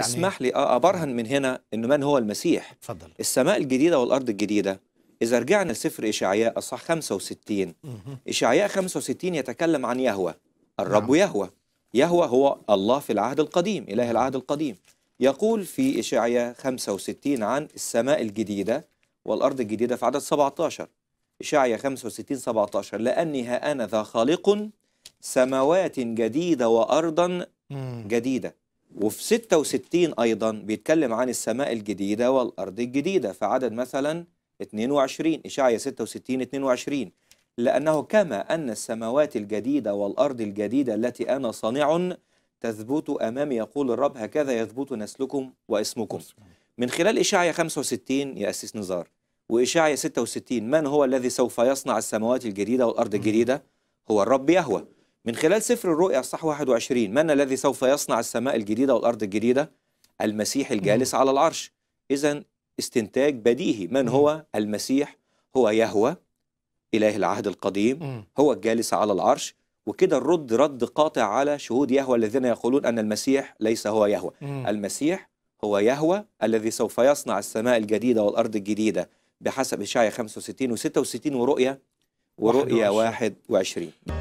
يعني اسمح لي ابرهن من هنا ان من هو المسيح اتفضل السماء الجديده والارض الجديده اذا رجعنا لسفر اشعياء اصح 65 اشعياء 65 يتكلم عن يهوى الرب نعم. يهوى يهوى هو الله في العهد القديم اله العهد القديم يقول في اشعياء 65 عن السماء الجديده والارض الجديده في عدد 17 اشعياء 65 17 لاني ها انا ذا خالق سماوات جديده وارضا جديده وفي 66 أيضا بيتكلم عن السماء الجديدة والأرض الجديدة في عدد مثلا 22 إشعية 66 22 لأنه كما أن السماوات الجديدة والأرض الجديدة التي أنا صانع تثبت أمامي يقول الرب هكذا يثبت نسلكم واسمكم من خلال إشعية 65 يا أسيس نزار وإشعية 66 من هو الذي سوف يصنع السماوات الجديدة والأرض الجديدة هو الرب يهوه من خلال سفر الرؤيا الصح 21 من الذي سوف يصنع السماء الجديدة والأرض الجديدة المسيح الجالس على العرش إذا استنتاج بديهي من هو المسيح هو يهوى إله العهد القديم هو الجالس على العرش وكده الرد رد قاطع على شهود يهوى الذين يقولون أن المسيح ليس هو يهوى المسيح هو يهوى الذي سوف يصنع السماء الجديدة والأرض الجديدة بحسب إشعياء 65 و66 ورؤيا ورؤيا 21